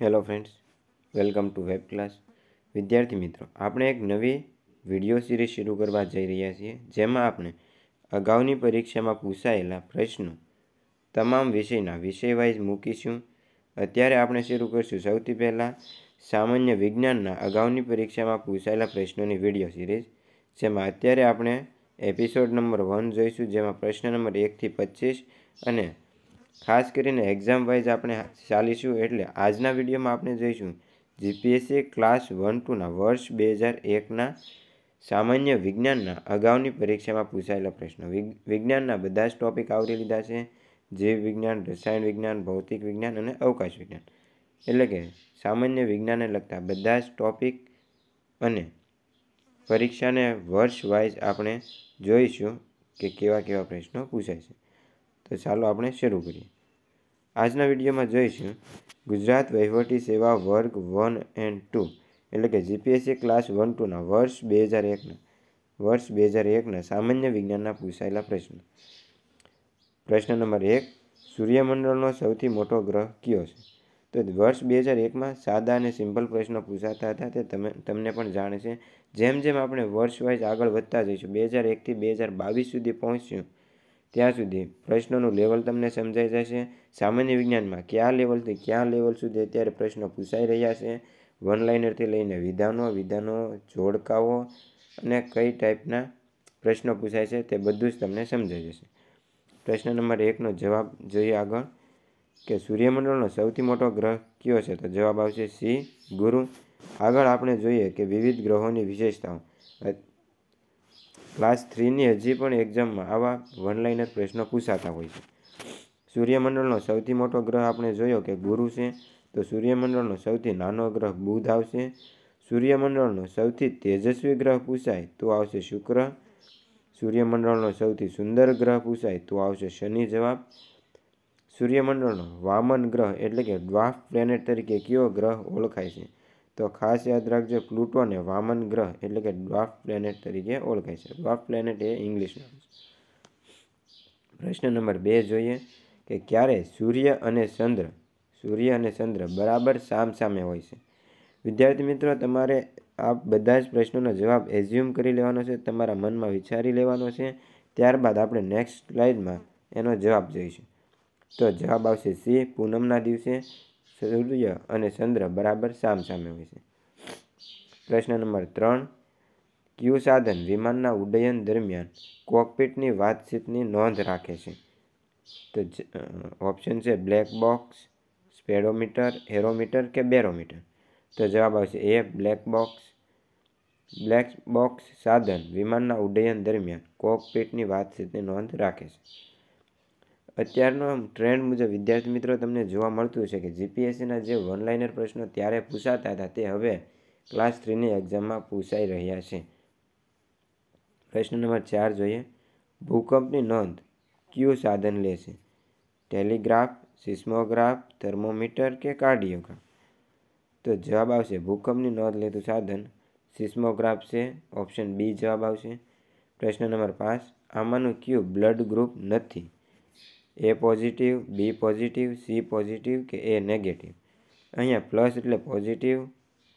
hello friends welcome to web class વિદ્યાર્થી મિત્રો આપણે એક નવી વિડીયો સિરીઝ શરૂ કરવા જઈ રહ્યા છીએ જેમાં આપણે અગાઉની પરીક્ષામાં પૂછાયેલા પ્રશ્નો તમામ વિષયના વિષયવાઇઝ મૂકીશું અત્યારે આપણે શરૂ કરીશું સૌથી પહેલાં સામાન્ય વિજ્ઞાનના અગાઉની પરીક્ષામાં પૂછાયેલા પ્રશ્નોની વિડીયો સિરીઝ જેમાં અત્યારે આપણે એપિસોડ નંબર વન જોઈશું જેમાં પ્રશ્ન નંબર એકથી પચીસ અને ખાસ કરીને એક્ઝામ વાઇઝ આપણે ચાલીશું એટલે આજના વિડીયોમાં આપણે જોઈશું જીપીએસસી ક્લાસ વન ટુના વર્ષ બે હજાર એકના સામાન્ય વિજ્ઞાનના અગાઉની પરીક્ષામાં પૂછાયેલા પ્રશ્નો વિજ્ઞાનના બધા જ ટોપિક આવરી લીધા છે જીવ વિજ્ઞાન રસાયણ વિજ્ઞાન ભૌતિક વિજ્ઞાન અને અવકાશ વિજ્ઞાન એટલે કે સામાન્ય વિજ્ઞાનને લગતા બધા જ ટોપિક અને પરીક્ષાને વર્ષ વાઇઝ આપણે જોઈશું કે કેવા કેવા પ્રશ્નો પૂછાય છે તો ચાલો આપણે શરૂ કરીએ આજના વિડીયોમાં જોઈશું ગુજરાત વહીવટી સેવા વર્ગ વન એન્ડ ટુ એટલે કે જીપીએસસી ક્લાસ વન ટુના વર્ષ બે હજાર એકના વર્ષ બે હજાર એકના સામાન્ય વિજ્ઞાનના પૂછાયેલા પ્રશ્નો પ્રશ્ન નંબર એક સૂર્યમંડળનો સૌથી મોટો ગ્રહ કયો છે તો વર્ષ બે હજાર એકમાં સાદા અને સિમ્પલ પ્રશ્નો પૂછાતા હતા તે તમે તમને પણ જાણે છે જેમ જેમ આપણે વર્ષ વાઇઝ આગળ વધતા જઈશું બે હજાર એકથી બે હજાર બાવીસ સુધી પહોંચ્યું ત્યાં સુધી પ્રશ્નોનું લેવલ તમને સમજાઈ જશે સામાન્ય વિજ્ઞાનમાં કયા લેવલથી કયા લેવલ સુધી અત્યારે પ્રશ્નો પૂછાઈ રહ્યા છે વન લાઇનરથી લઈને વિધાનો વિધાનો જોડકાઓ અને કઈ ટાઈપના પ્રશ્નો પૂછાય છે તે બધું જ તમને સમજાઈ જશે પ્રશ્ન નંબર એકનો જવાબ જોઈએ આગળ કે સૂર્યમંડળનો સૌથી મોટો ગ્રહ કયો છે તો જવાબ આવશે સી ગુરુ આગળ આપણે જોઈએ કે વિવિધ ગ્રહોની વિશેષતાઓ ક્લાસ થ્રીની હજી પણ એક્ઝામમાં આવા વનલાઇનર પ્રશ્નો પૂછાતા હોય છે સૂર્યમંડળનો સૌથી મોટો ગ્રહ આપણે જોયો કે ગુરુ છે તો સૂર્યમંડળનો સૌથી નાનો ગ્રહ બુધ આવશે સૂર્યમંડળનો સૌથી તેજસ્વી ગ્રહ પૂછાય તો આવશે શુક્ર સૂર્યમંડળનો સૌથી સુંદર ગ્રહ પૂછાય તો આવશે શનિ જવાબ સૂર્યમંડળનો વામન ગ્રહ એટલે કે ડ્વાફ પ્લેનેટ તરીકે કયો ગ્રહ ઓળખાય છે તો ખાસ યાદ રાખજો પ્લુટોને વામન ગ્રહ એટલે કે ડ્વાફ પ્લેનેટ તરીકે ઓળખાય છે ડ્વાફ પ્લેનેટ એ ઇંગ્લિશ નામ છે પ્રશ્ન નંબર બે જોઈએ કે ક્યારે સૂર્ય અને ચંદ્ર સૂર્ય અને ચંદ્ર બરાબર સામ સામે હોય છે વિદ્યાર્થી મિત્રો તમારે આ બધા જ પ્રશ્નોનો જવાબ એઝ્યુમ કરી લેવાનો છે તમારા મનમાં વિચારી લેવાનો છે ત્યારબાદ આપણે નેક્સ્ટ સ્લાઇડમાં એનો જવાબ જોઈશું તો જવાબ આવશે સી પૂનમના દિવસે સૂર્ય અને ચંદ્ર બરાબર સામ સામે હોય છે પ્રશ્ન નંબર ત્રણ ક્યુ સાધન વિમાનના ઉડ્ડયન દરમિયાન કોકપીટની વાતચીતની નોંધ રાખે છે તો ઓપ્શન છે બ્લેક બોક્સ સ્પેડોમીટર એરોમીટર કે બેરોમીટર તો જવાબ આવશે એ બ્લેક બોક્સ બ્લેક બોક્સ સાધન વિમાનના ઉડ્ડયન દરમિયાન કોકપીટની વાતચીતની નોંધ રાખે છે અત્યારનો ટ્રેન્ડ મુજબ વિદ્યાર્થી મિત્રો તમને જોવા મળતું છે કે જીપીએસસીના જે વનલાઇનર પ્રશ્નો ત્યારે પૂછાતા હતા તે હવે ક્લાસ થ્રીની એક્ઝામમાં પૂછાઈ રહ્યા છે પ્રશ્ન નંબર ચાર જોઈએ ભૂકંપની નોંધ કયું સાધન લેશે ટેલિગ્રાફ સિસ્મોગ્રાફ થર્મોમીટર કે કાર્ડિયોગ્રાફ તો જવાબ આવશે ભૂકંપની નોંધ લેતું સાધન સિસ્મોગ્રાફ છે ઓપ્શન બી જવાબ આવશે પ્રશ્ન નંબર પાંચ આમાંનું કયું બ્લડ ગ્રુપ નથી A positive B positive C positive કે એ નેગેટિવ અહીંયા પ્લસ એટલે પોઝિટિવ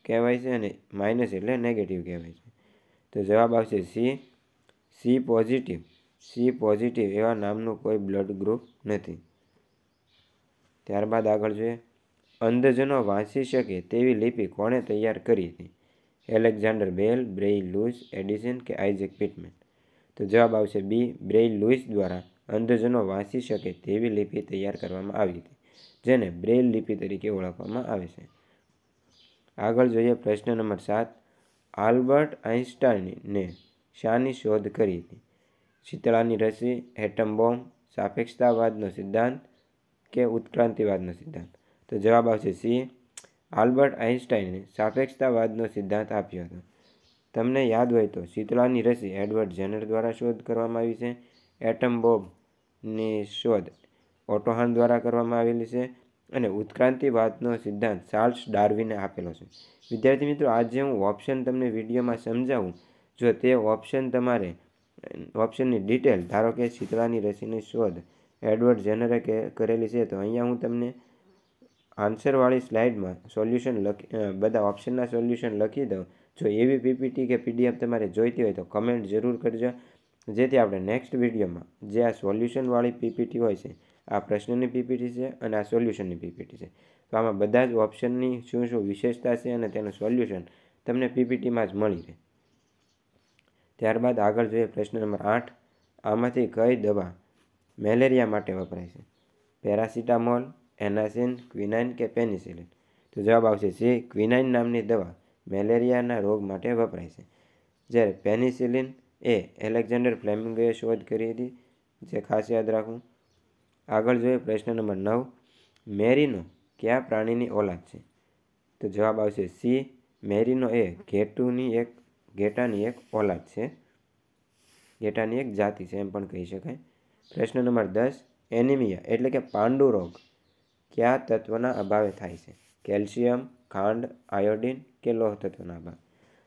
કહેવાય છે અને માઇનસ એટલે નેગેટિવ કહેવાય છે તો જવાબ આવશે C C positive C positive એવા નામનું કોઈ બ્લડ ગ્રુપ નથી ત્યારબાદ આગળ જોઈએ અંધજનો વાંચી શકે તેવી લિપિ કોણે તૈયાર કરી હતી Alexander Bell Braille Louis Edison કે આઇઝેક પિટમેન તો જવાબ આવશે બી બ્રેઇ લુઇસ દ્વારા અંધજનો વાંચી શકે તેવી લિપિ તૈયાર કરવામાં આવી હતી જેને બ્રેલ લિપિ તરીકે ઓળખવામાં આવે છે આગળ જોઈએ પ્રશ્ન નંબર સાત આલ્બર્ટ આઇન્સ્ટાઈનને શાની શોધ કરી હતી શીતળાની રસી એટમ બોમ્બ સાપેક્ષતાવાદનો સિદ્ધાંત કે ઉત્ક્રાંતિવાદનો સિદ્ધાંત તો જવાબ આવશે સી આલ્બર્ટ આઇન્સ્ટાઈને સાપેક્ષતાવાદનો સિદ્ધાંત આપ્યો હતો તમને યાદ હોય તો શીતળાની રસી એડવર્ડ જેનર દ્વારા શોધ કરવામાં આવી છે એટમ બોમ્બ ની શોધ ઓટોહન દ્વારા કરવામાં આવેલી છે અને ઉત્ક્રાંતિવાદનો સિદ્ધાંત ચાર્લ્સ ડાર્વિને આપેલો છે વિદ્યાર્થી મિત્રો આજે હું ઓપ્શન તમને વિડીયોમાં સમજાવું જો તે ઓપ્શન તમારે ઓપ્શનની ડિટેલ ધારો કે શીતળાની રસીની શોધ એડવર્ડ જેનરે કરેલી છે તો અહીંયા હું તમને આન્સરવાળી સ્લાઇડમાં સોલ્યુશન લખી બધા ઓપ્શનના સોલ્યુશન લખી દઉં જો એવી પીપીટી કે પીડીએફ તમારે જોઈતી હોય તો કમેન્ટ જરૂર કરજો જેથી આપણે નેક્સ્ટ વિડીયોમાં જે આ સોલ્યુશનવાળી પીપીટી હોય છે આ પ્રશ્નની પીપીટી છે અને આ સોલ્યુશનની પીપીટી છે તો આમાં બધા જ ઓપ્શનની શું શું વિશેષતા છે અને તેનું સોલ્યુશન તમને પીપીટીમાં જ મળી રહે ત્યારબાદ આગળ જોઈએ પ્રશ્ન નંબર આઠ આમાંથી કઈ દવા મેલેરિયા માટે વપરાય છે પેરાસિટામોલ એનાસિન ક્વિનાઇન કે પેનિસિલિન તો જવાબ આવશે જે ક્વિનાઇન નામની દવા મેલેરિયાના રોગ માટે વપરાય છે જ્યારે પેનિસિલિન એ એલેક્ઝાન્ડર ફ્લેમિંગોએ શોધ કરી હતી જે ખાસ યાદ રાખવું આગળ જોઈએ પ્રશ્ન નંબર નવ મેરીનો કયા પ્રાણીની ઓલાદ છે તો જવાબ આવશે સી મેરીનો એ ઘેટુની એક ઘેટાની એક ઓલાદ છે ઘેટાની એક જાતિ છે એમ પણ કહી શકાય પ્રશ્ન નંબર દસ એનિમિયા એટલે કે પાંડુ રોગ કયા તત્વના અભાવે થાય છે કેલ્શિયમ ખાંડ આયોડિન કે લોહ તત્વના અભાવ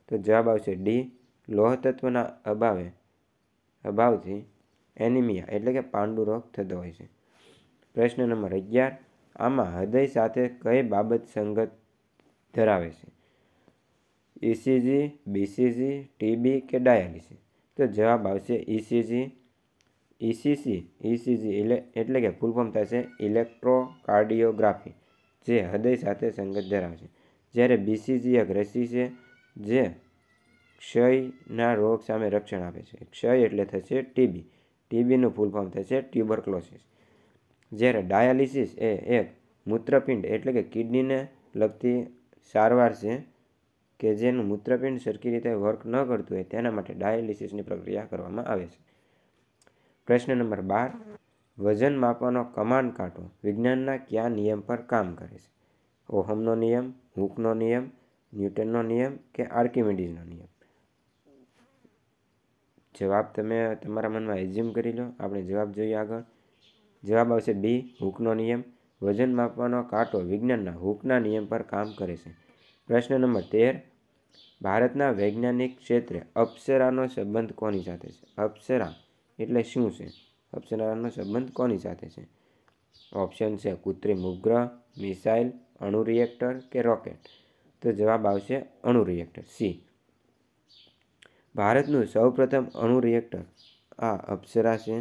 તો જવાબ આવશે ડી લોહતત્વના અભાવે અભાવથી એનિમિયા એટલે કે પાંડુ રોગ થતો હોય છે પ્રશ્ન નંબર અગિયાર આમાં હૃદય સાથે કઈ બાબત સંગત ધરાવે છે ઇસીજી બીસીજી ટીબી કે ડાયાલિસિસ તો જવાબ આવશે ઇસીજી ઇસીસી ઇસીજી એટલે એટલે કે ફૂલફોર્મ થશે ઇલેક્ટ્રોકાર્ડિયોગ્રાફી જે હૃદય સાથે સંગત ધરાવે છે જ્યારે બીસીજી એક રસી છે જે ક્ષયના રોગ સામે રક્ષણ આપે છે ક્ષય એટલે થશે ટીબી ટીબીનું ફૂલ ફોર્મ થશે ટ્યુબરક્લોસિસ જ્યારે ડાયાલિસિસ એ એક મૂત્રપિંડ એટલે કે કિડનીને લગતી સારવાર છે કે જેનું મૂત્રપિંડ સરખી રીતે વર્ક ન કરતું હોય તેના માટે ડાયાલિસિસની પ્રક્રિયા કરવામાં આવે છે પ્રશ્ન નંબર બાર વજન માપવાનો કમાન કાંટો વિજ્ઞાનના કયા નિયમ પર કામ કરે છે ઓહમનો નિયમ હૂકનો નિયમ ન્યૂટનનો નિયમ કે આર્કિમેડિઝનો નિયમ જવાબ તમે તમારા મનમાં એઝ્યુમ કરી લો આપણે જવાબ જોઈએ આગળ જવાબ આવશે બી હુકનો નિયમ વજન માપવાનો કાંટો વિજ્ઞાનના હુકના નિયમ પર કામ કરે છે પ્રશ્ન નંબર તેર ભારતના વૈજ્ઞાનિક ક્ષેત્રે અપ્સરાનો સંબંધ કોની સાથે છે અપ્સરા એટલે શું છે અપ્સરાનો સંબંધ કોની સાથે છે ઓપ્શન છે કૃત્રિમ ઉપગ્રહ મિસાઇલ અણુ રિએક્ટર કે રોકેટ તો જવાબ આવશે અણુ રિએક્ટર સી ભારતનું સૌપ્રથમ અણુ રિએક્ટર આ અપ્સરા છે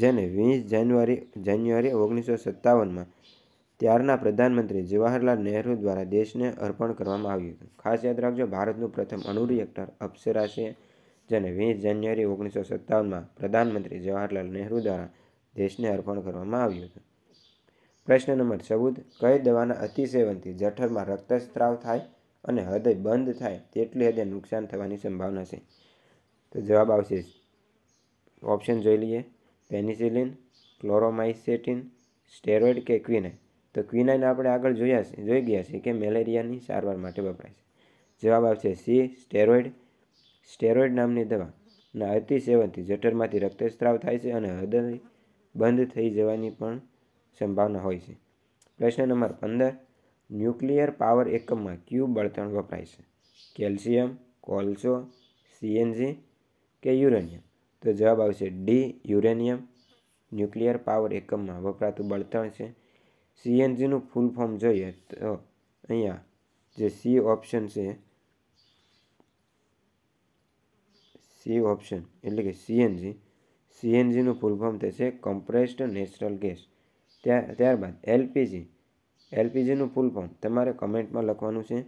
જેને વીસ જાન્યુઆરી જાન્યુઆરી ઓગણીસો સત્તાવનમાં ત્યારના પ્રધાનમંત્રી જવાહરલાલ નહેરુ દ્વારા દેશને અર્પણ કરવામાં આવ્યું હતું ખાસ યાદ રાખજો ભારતનું પ્રથમ અણુ રિએક્ટર અપ્સરા છે જેને વીસ જાન્યુઆરી ઓગણીસો સત્તાવનમાં પ્રધાનમંત્રી જવાહરલાલ નહેરુ દ્વારા દેશને અર્પણ કરવામાં આવ્યું હતું પ્રશ્ન નંબર ચૌદ કઈ દવાના અતિસેવનથી જઠરમાં રક્તસ્ત્રાવ થાય અને હૃદય બંધ થાય તેટલી હદે નુકસાન થવાની સંભાવના છે તો જવાબ આવશે ઓપ્શન જોઈ લઈએ પેનિસિલિન ક્લોરોમાઇસેટિન સ્ટેરોઇડ કે ક્વિનાઇન તો ક્વિનાઇન આપણે આગળ જોયા છે જોઈ ગયા છે કે મેલેરિયાની સારવાર માટે વપરાય છે જવાબ આવશે સી સ્ટેરોઇડ સ્ટેરોઇડ નામની દવા ના અતિ સેવનથી જઠરમાંથી રક્તસ્રાવ થાય છે અને હૃદય બંધ થઈ જવાની પણ સંભાવના હોય છે પ્રશ્ન નંબર પંદર ન્યુક્લિયર પાવર એકમમાં ક્યુ બળતણ વપરાય છે કેલ્શિયમ કોલસો સીએનજી કે યુરેનિયમ તો જવાબ આવશે ડી યુરેનિયમ ન્યુક્લિયર પાવર એકમમાં વપરાતું બળતણ છે સીએનજીનું ફૂલ ફોર્મ જોઈએ તો અહીંયા જે સી ઓપ્શન છે સી ઓપ્શન એટલે કે સીએનજી સીએનજીનું ફૂલ ફોર્મ થશે કમ્પ્રેસ્ડ નેચરલ ગેસ ત્યાં ત્યારબાદ એલપીજી એલપીજીનું ફૂલ ફોર્મ તમારે કમેન્ટમાં લખવાનું છે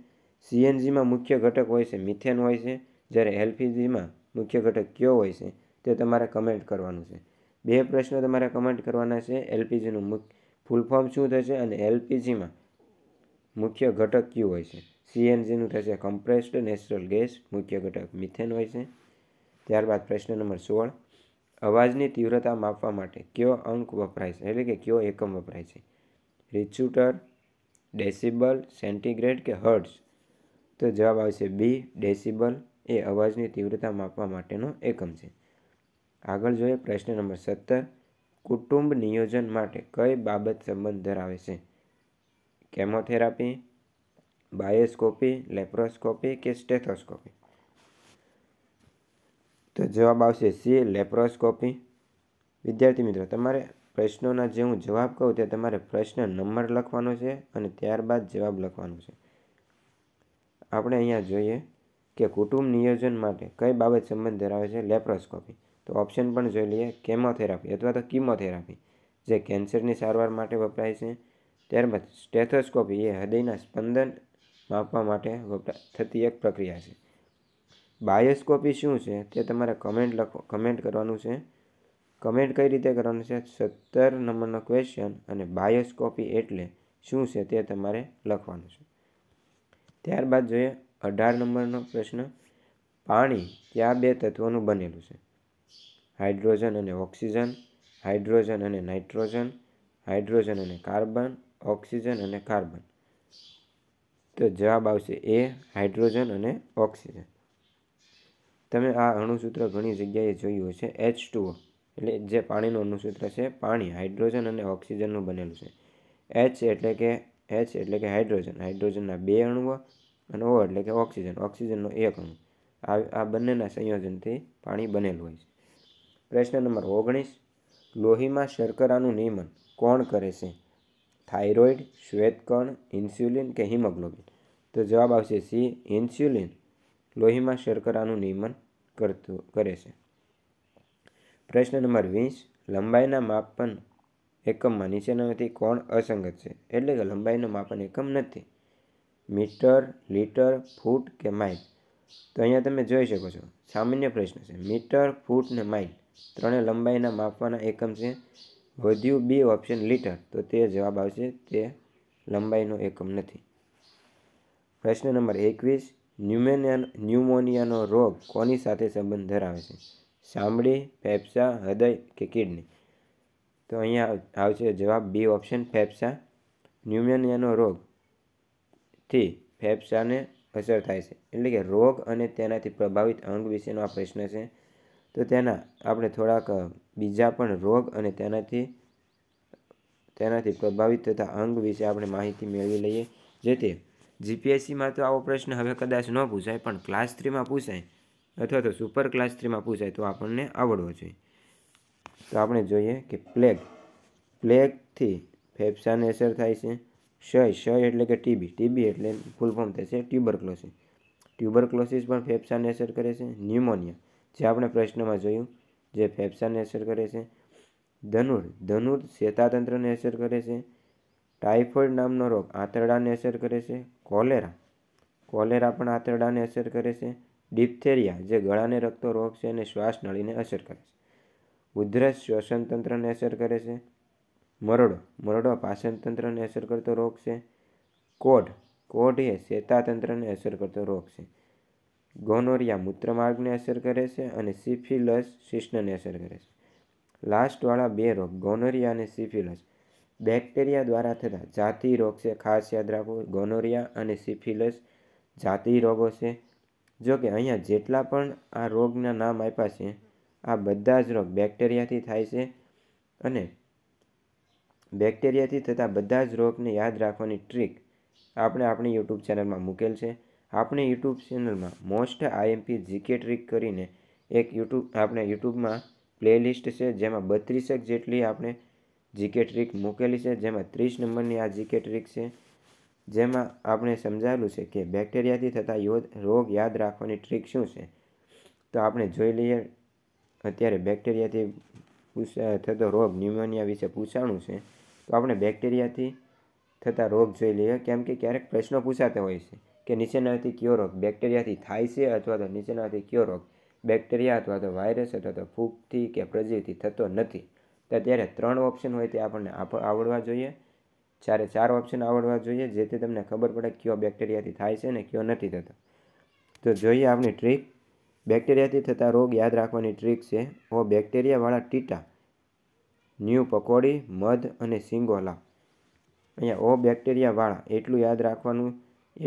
સીએનજીમાં મુખ્ય ઘટક હોય છે મિથેન હોય છે જ્યારે એલપીજીમાં મુખ્ય ઘટક કયો હોય છે તે તમારે કમેન્ટ કરવાનું છે બે પ્રશ્નો તમારે કમેન્ટ કરવાના છે એલપીજીનું ફૂલ ફોર્મ શું થશે અને એલપીજીમાં મુખ્ય ઘટક કયું હોય છે સીએનજીનું થશે કમ્પ્રેસ્ડ નેચરલ ગેસ મુખ્ય ઘટક મિથેન હોય છે ત્યારબાદ પ્રશ્ન નંબર સોળ અવાજની તીવ્રતા માપવા માટે કયો અંક વપરાય છે એટલે કે કયો એકમ વપરાય છે રિચ્યુટર ડેસિબલ સેન્ટીગ્રેડ કે હર્ટ્સ તો જવાબ આવશે બી ડેસિબલ એ અવાજની તીવ્રતા માપવા માટેનો એકમ છે આગળ જોઈએ પ્રશ્ન નંબર સત્તર કુટુંબ નિયોજન માટે કઈ બાબત સંબંધ ધરાવે છે કેમોથેરાપી બાયોસ્કોપી લેપ્રોસ્કોપી કે સ્ટેથોસ્કોપી તો જવાબ આવશે સી લેપ્રોસ્કોપી વિદ્યાર્થી મિત્રો તમારે પ્રશ્નોના જે હું જવાબ કહું તે તમારે પ્રશ્ન નંબર લખવાનો છે અને ત્યારબાદ જવાબ લખવાનો છે આપણે અહીંયા જોઈએ કે કુટુંબ નિયોજન માટે કઈ બાબત સંબંધ ધરાવે છે લેપ્રોસ્કોપી તો ઓપ્શન પણ જોઈ લઈએ કેમોથેરાપી અથવા તો કિમોથેરાપી જે કેન્સરની સારવાર માટે વપરાય છે ત્યારબાદ સ્ટેથોસ્કોપી એ હૃદયના સ્પંદન માપવા માટે વપરા થતી એક પ્રક્રિયા છે બાયોસ્કોપી શું છે તે તમારે કમેન્ટ લખો કમેન્ટ કરવાનું છે કમેન્ટ કઈ રીતે કરવાનું છે સત્તર નંબરનો ક્વેશ્ચન અને બાયોસ્કોપી એટલે શું છે તે તમારે લખવાનું છે ત્યારબાદ જોઈએ અઢાર નંબરનો પ્રશ્ન પાણી ત્યાં બે તત્વોનું બનેલું છે હાઇડ્રોજન અને ઓક્સિજન હાઇડ્રોજન અને નાઇટ્રોજન હાઇડ્રોજન અને કાર્બન ઓક્સિજન અને કાર્બન તો જવાબ આવશે એ હાઇડ્રોજન અને ઓક્સિજન તમે આ અણુસૂત્ર ઘણી જગ્યાએ જોયું છે એચ ટુઓ એટલે જે પાણીનું અણુસૂત્ર છે પાણી હાઇડ્રોજન અને ઓક્સિજનનું બનેલું છે એચ એટલે કે એચ એટલે કે હાઇડ્રોજન હાઇડ્રોજનના બે અણુઓ અને ઓ એટલે કે ઓક્સિજન ઓક્સિજનનો એક અણુ આ આ બંનેના સંયોજનથી પાણી બનેલું હોય છે પ્રશ્ન નંબર ઓગણીસ લોહીમાં શર્કરાનું નિયમન કોણ કરે છે થાઇરોઇડ શ્વેતકણ ઇન્સ્યુલિન કે હિમોગ્લોબિન તો જવાબ આવશે સી ઇન્સ્યુલિન લોહીમાં શર્કરાનું નિયમન કરતું કરે છે પ્રશ્ન નંબર વીસ લંબાઈના માપન એકમમાં નીચેનામાંથી કોણ અસંગત છે એટલે કે લંબાઈનું માપન એકમ નથી મીટર લીટર ફૂટ કે માઇલ તો અહીંયા તમે જોઈ શકો છો સામાન્ય પ્રશ્ન છે મીટર ફૂટ ને માઇલ ત્રણેય લંબાઈના માપવાના એકમ છે વધ્યું બી ઓપ્શન લીટર તો તે જવાબ આવશે તે લંબાઈનો એકમ નથી પ્રશ્ન નંબર એકવીસ ન્યુમોનિયા ન્યુમોનિયાનો રોગ કોની સાથે સંબંધ ધરાવે છે ચામડી ફેફસા હૃદય કે કિડની તો અહીંયા આવશે જવાબ બી ઓપ્શન ફેફસા ન્યુમોનિયાનો રોગથી ફેફસાને અસર થાય છે એટલે કે રોગ અને તેનાથી પ્રભાવિત અંગ વિશેનો આ પ્રશ્ન છે તો તેના આપણે થોડાક બીજા પણ રોગ અને તેનાથી તેનાથી પ્રભાવિત થતા અંગ વિશે આપણે માહિતી મેળવી લઈએ જેથી જીપીએસસીમાં તો આવો પ્રશ્ન હવે કદાચ ન પૂછાય પણ ક્લાસ થ્રીમાં પૂછાય અથવા તો સુપર ક્લાસ થ્રીમાં પૂછાય તો આપણને આવડવો જોઈએ તો આપણે જોઈએ કે પ્લેગ પ્લેગથી ફેફસાને અસર થાય છે ક્ષય ક્ષય એટલે કે ટીબી ટીબી એટલે ફૂલ ફોર્મ થશે ટ્યુબરક્લોસિસ ટ્યુબરક્લોસિસ પણ ફેફસાને અસર કરે છે ન્યુમોનિયા જે આપણે પ્રશ્નમાં જોયું જે ફેફસાને અસર કરે છે ધનુર ધનુર શ્વેતાતંત્રને અસર કરે છે ટાઇફોઇડ નામનો રોગ આંતરડાને અસર કરે છે કોલેરા કોલેરા પણ આંતરડાને અસર કરે છે ડિપ્થેરિયા જે ગળાને રખતો રોગ છે અને શ્વાસનળીને અસર કરે છે ઉધરસ શ્વસન તંત્રને અસર કરે છે મરડો મરડો પાચન તંત્રને અસર કરતો રોગ છે કોઢ કોઢ એ શ્વેતાતંત્રને અસર કરતો રોગ છે ગોનોરિયા મૂત્રમાર્ગને અસર કરે છે અને સિફિલસ શિષ્ણને અસર કરે છે લાસ્ટવાળા બે રોગ ગોનોરિયા અને સિફિલસ બેક્ટેરિયા દ્વારા થતા જાતિ રોગ છે ખાસ યાદ રાખો ગોનોરિયા અને સિફિલસ જાતિ રોગો છે જો કે અહીંયા જેટલા પણ આ રોગના નામ આપ્યા છે આ બધા જ રોગ બેક્ટેરિયાથી થાય છે અને બેક્ટેરિયાથી થતા બધા જ રોગને યાદ રાખવાની ટ્રીક આપણે આપણી યુટ્યુબ ચેનલમાં મૂકેલ છે આપણે યુટ્યુબ ચેનલમાં મોસ્ટ આઈએમપી જીકે ટ્રીક કરીને એક યુટ્યુબ આપણે યુટ્યુબમાં પ્લેલિસ્ટ છે જેમાં બત્રીસેક જેટલી આપણે જીકે ટ્રીક મૂકેલી છે જેમાં ત્રીસ નંબરની આ જીકે ટ્રીક છે જેમાં આપણે સમજાવેલું છે કે બેક્ટેરિયાથી થતા યોગ રોગ યાદ રાખવાની ટ્રીક શું છે તો આપણે જોઈ લઈએ અત્યારે બેક્ટેરિયાથી થતો રોગ ન્યુમોનિયા વિશે પૂછાણું છે તો આપણે બેક્ટેરિયાથી થતા રોગ જોઈ લઈએ કેમ કે ક્યારેક પ્રશ્નો પૂછાતો હોય છે કે નીચેનાથી કયો રોગ બેક્ટેરિયાથી થાય છે અથવા તો નીચેનાથી કયો રોગ બેક્ટેરિયા અથવા તો વાયરસ અથવા તો ફૂગથી કે પ્રજીવથી થતો નથી તો ત્યારે ત્રણ ઓપ્શન હોય તે આપણને આવડવા જોઈએ ચારે ચાર ઓપ્શન આવડવા જોઈએ જેથી તમને ખબર પડે કયો બેક્ટેરિયાથી થાય છે અને કયો નથી થતો તો જોઈએ આપણી ટ્રીક બેક્ટેરિયાથી થતા રોગ યાદ રાખવાની ટ્રીક છે ઓ બેક્ટેરિયાવાળા ટીટા ન્યૂ પકોડી મધ અને સિંગોલા અહીંયા ઓ બેક્ટેરિયાવાળા એટલું યાદ રાખવાનું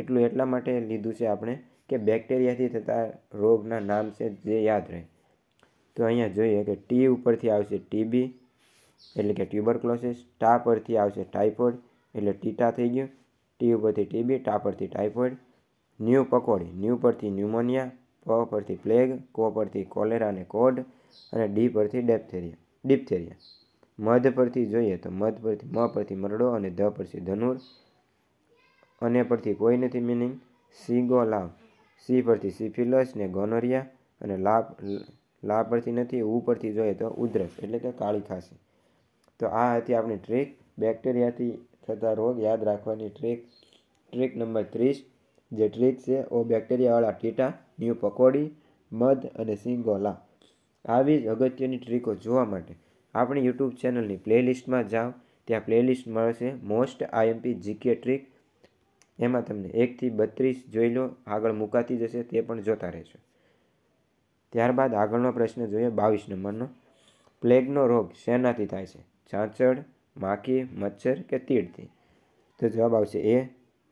એટલું એટલા માટે લીધું છે આપણે કે બેક્ટેરિયાથી થતા રોગના નામ છે જે યાદ રહે તો અહીંયા જોઈએ કે ટી ઉપરથી આવશે ટીબી એટલે કે ટ્યુબર ટ્યુબરક્લોસિસ ટા પરથી આવશે ટાઇફોઇડ એટલે ટીટા થઈ ગયું ટી ઉપરથી ટીબી ટા પરથી ટાઇફોઇડ ન્યૂ પકોડી ન્યૂ પરથી ન્યુમોનિયા પ પરથી પ્લેગ કો પરથી કોલેરા અને કોડ અને ડી પરથી ડેપ્થેરિયા ડિપ્થેરિયા મધ પરથી જોઈએ તો મધ પરથી મ પરથી મરડો અને ધ પરથી ધનુર અને પરથી કોઈ નથી મિનિંગ ગો લાવ સી પરથી સિફિલસ ને ગોનોરિયા અને લા લા પરથી નથી ઉપરથી જોઈએ તો ઉધરસ એટલે કે કાળી ખાંસી તો આ હતી આપણી ટ્રીક બેક્ટેરિયાથી થતા રોગ યાદ રાખવાની ટ્રીક ટ્રીક નંબર ત્રીસ જે ટ્રીક છે ઓ બેક્ટેરિયાવાળા ટીટા ન્યૂ પકોડી મધ અને સિંગોલા આવી જ અગત્યની ટ્રીકો જોવા માટે આપણી યુટ્યુબ ચેનલની પ્લેલિસ્ટમાં જાઓ ત્યાં પ્લેલિસ્ટ મળશે મોસ્ટ આઈએમપી જીકે ટ્રીક એમાં તમને એકથી બત્રીસ જોઈ લો આગળ મુકાતી જશે તે પણ જોતા રહેશો ત્યારબાદ આગળનો પ્રશ્ન જોઈએ બાવીસ નંબરનો પ્લેગનો રોગ શેનાથી થાય છે છાંચડ માખી મચ્છર કે તીડથી તો જવાબ આવશે એ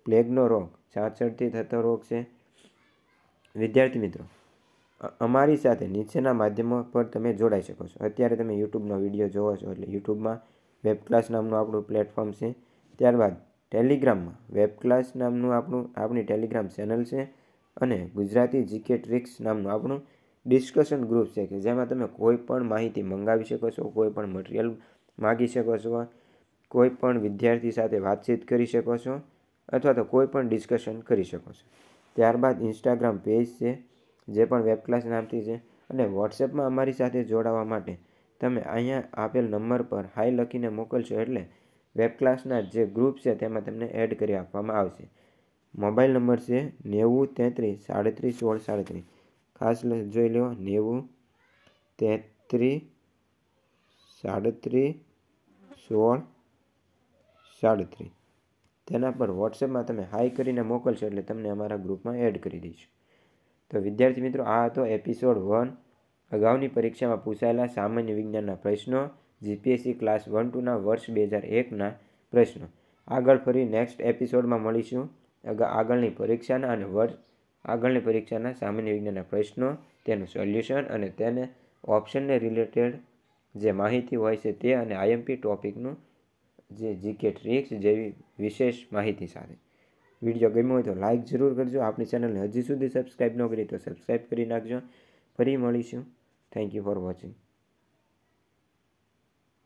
પ્લેગનો રોગ છાંચડથી થતો રોગ છે વિદ્યાર્થી મિત્રો અમારી સાથે નીચેના માધ્યમો પર તમે જોડાઈ શકો છો અત્યારે તમે યુટ્યુબનો વિડીયો જોવો છો એટલે યુટ્યુબમાં વેબ ક્લાસ નામનું આપણું પ્લેટફોર્મ છે ત્યારબાદ ટેલિગ્રામમાં વેબ ક્લાસ નામનું આપણું આપણી ટેલિગ્રામ ચેનલ છે અને ગુજરાતી જીકે ટ્રિક્સ નામનું આપણું ડિસ્કશન ગ્રુપ છે કે જેમાં તમે કોઈ પણ માહિતી મંગાવી શકો છો કોઈ પણ મટીરિયલ માગી શકો છો કોઈ પણ વિદ્યાર્થી સાથે વાતચીત કરી શકો છો અથવા તો કોઈ પણ ડિસ્કશન કરી શકો છો ત્યારબાદ ઇન્સ્ટાગ્રામ પેજ છે જે પણ વેબ ક્લાસ નામથી છે અને વોટ્સએપમાં અમારી સાથે જોડાવા માટે તમે અહીંયા આપેલ નંબર પર હાઈ લખીને મોકલશો એટલે વેબ ક્લાસના જે ગ્રુપ છે તેમાં તમને એડ કરી આપવામાં આવશે મોબાઈલ નંબર છે નેવું તેત્રીસ સાડત્રીસ સોળ સાડત્રીસ ખાસ જોઈ લો નેવું તેત્રીસ સાડત્રીસ સોળ સાડત્રીસ તેના પર વોટ્સએપમાં તમે હાઈ કરીને મોકલશો એટલે તમને અમારા ગ્રુપમાં એડ કરી દઈશું તો વિદ્યાર્થી મિત્રો આ હતો એપિસોડ વન અગાઉની પરીક્ષામાં પૂછાયેલા સામાન્ય વિજ્ઞાનના પ્રશ્નો જીપીએસસી ક્લાસ વન ટુના વર્ષ બે હજાર એકના પ્રશ્નો આગળ ફરી નેક્સ્ટ એપિસોડમાં મળીશું આગળની પરીક્ષાના અને વર્ષ આગળની પરીક્ષાના સામાન્ય વિજ્ઞાનના પ્રશ્નો તેનું સોલ્યુશન અને તેને ઓપ્શનને રિલેટેડ જે માહિતી હોય છે તે અને આઈએમપી ટોપિકનું જે જીકે ટ્રિક્સ જેવી વિશેષ માહિતી સાથે વિડીયો ગમ્યો હોય તો લાઇક જરૂર કરજો આપણી ચેનલને હજી સુધી સબસ્ક્રાઈબ ન કરી તો સબસ્ક્રાઈબ કરી નાખજો ફરી મળીશું થેન્ક યુ ફોર વોચિંગ